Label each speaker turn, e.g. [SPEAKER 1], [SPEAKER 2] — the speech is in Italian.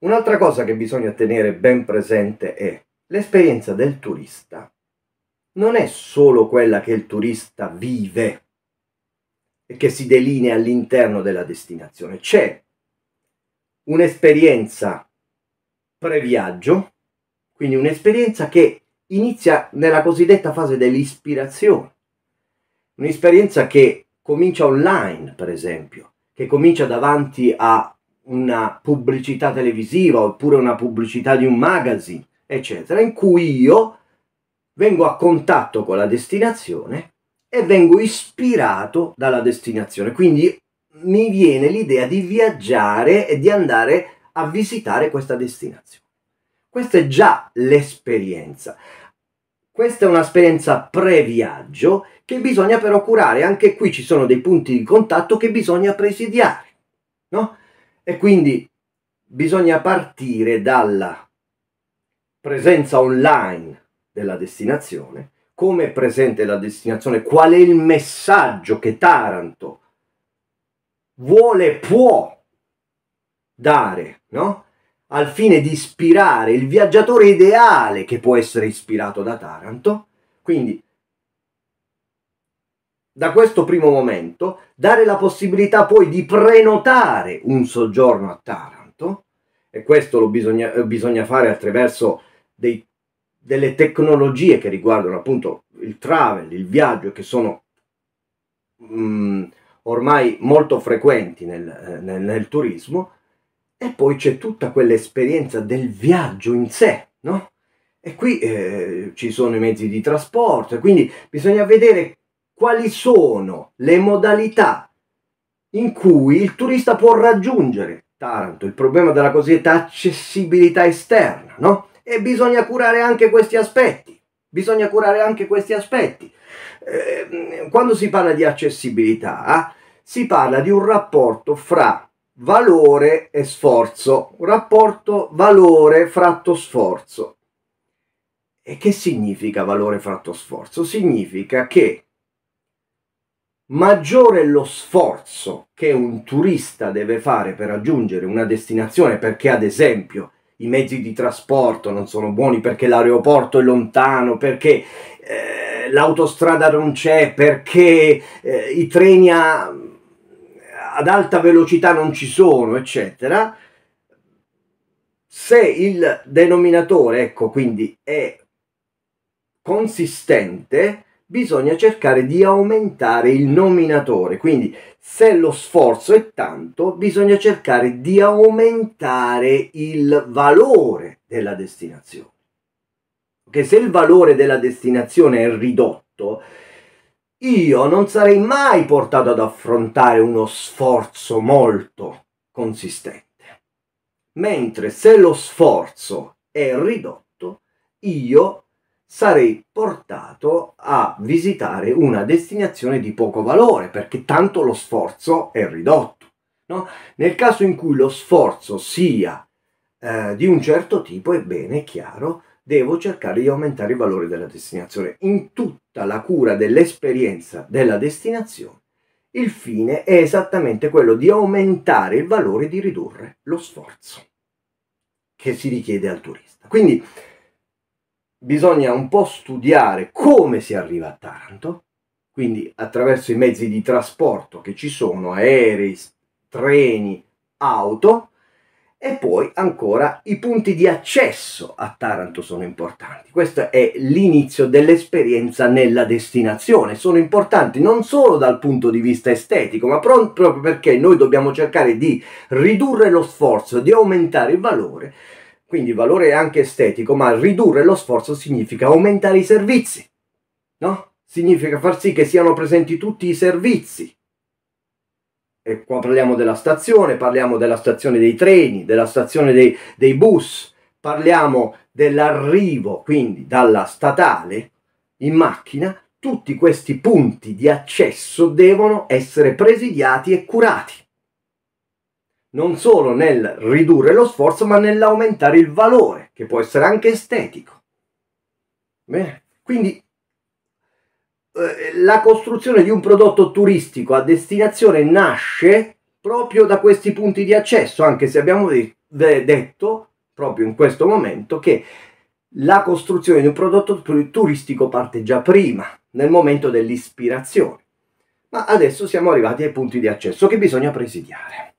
[SPEAKER 1] Un'altra cosa che bisogna tenere ben presente è l'esperienza del turista. Non è solo quella che il turista vive e che si delinea all'interno della destinazione. C'è un'esperienza previaggio, quindi un'esperienza che inizia nella cosiddetta fase dell'ispirazione. Un'esperienza che comincia online, per esempio, che comincia davanti a una pubblicità televisiva oppure una pubblicità di un magazine, eccetera, in cui io vengo a contatto con la destinazione e vengo ispirato dalla destinazione. Quindi mi viene l'idea di viaggiare e di andare a visitare questa destinazione. Questa è già l'esperienza. Questa è un'esperienza pre-viaggio che bisogna però curare. Anche qui ci sono dei punti di contatto che bisogna presidiare. No? E quindi bisogna partire dalla presenza online della destinazione, come è presente la destinazione, qual è il messaggio che Taranto vuole, può dare, no? Al fine di ispirare il viaggiatore ideale che può essere ispirato da Taranto. Quindi da questo primo momento dare la possibilità poi di prenotare un soggiorno a Taranto e questo lo bisogna, bisogna fare attraverso dei, delle tecnologie che riguardano appunto il travel, il viaggio che sono mh, mm, ormai molto frequenti nel, nel, nel turismo e poi c'è tutta quell'esperienza del viaggio in sé, no? E qui eh, ci sono i mezzi di trasporto, quindi bisogna vedere quali sono le modalità in cui il turista può raggiungere Taranto, il problema della cosiddetta accessibilità esterna, no? E bisogna curare anche questi aspetti. Bisogna curare anche questi aspetti. Ehm, quando si parla di accessibilità, si parla di un rapporto fra valore e sforzo, un rapporto valore fratto sforzo. E che significa valore fratto sforzo? Significa che maggiore è lo sforzo che un turista deve fare per raggiungere una destinazione perché ad esempio i mezzi di trasporto non sono buoni perché l'aeroporto è lontano, perché eh, l'autostrada non c'è, perché eh, i treni a, ad alta velocità non ci sono, eccetera. Se il denominatore, ecco, quindi è consistente, bisogna cercare di aumentare il nominatore. Quindi se lo sforzo è tanto, bisogna cercare di aumentare il valore della destinazione. Che se il valore della destinazione è ridotto, io non sarei mai portato ad affrontare uno sforzo molto consistente. Mentre se lo sforzo è ridotto, io sarei portato a visitare una destinazione di poco valore perché tanto lo sforzo è ridotto. No? Nel caso in cui lo sforzo sia eh, di un certo tipo, ebbene è chiaro, devo cercare di aumentare il valore della destinazione. In tutta la cura dell'esperienza della destinazione, il fine è esattamente quello di aumentare il valore e di ridurre lo sforzo che si richiede al turista. Quindi, bisogna un po' studiare come si arriva a Taranto, quindi attraverso i mezzi di trasporto che ci sono, aerei, treni, auto, e poi ancora i punti di accesso a Taranto sono importanti. Questo è l'inizio dell'esperienza nella destinazione. Sono importanti non solo dal punto di vista estetico, ma proprio perché noi dobbiamo cercare di ridurre lo sforzo, di aumentare il valore quindi il valore è anche estetico, ma ridurre lo sforzo significa aumentare i servizi, no? Significa far sì che siano presenti tutti i servizi. E qua parliamo della stazione, parliamo della stazione dei treni, della stazione dei, dei bus, parliamo dell'arrivo quindi dalla statale in macchina, tutti questi punti di accesso devono essere presidiati e curati non solo nel ridurre lo sforzo, ma nell'aumentare il valore, che può essere anche estetico. Bene. Quindi eh, la costruzione di un prodotto turistico a destinazione nasce proprio da questi punti di accesso, anche se abbiamo detto proprio in questo momento che la costruzione di un prodotto turistico parte già prima, nel momento dell'ispirazione. Ma adesso siamo arrivati ai punti di accesso che bisogna presidiare.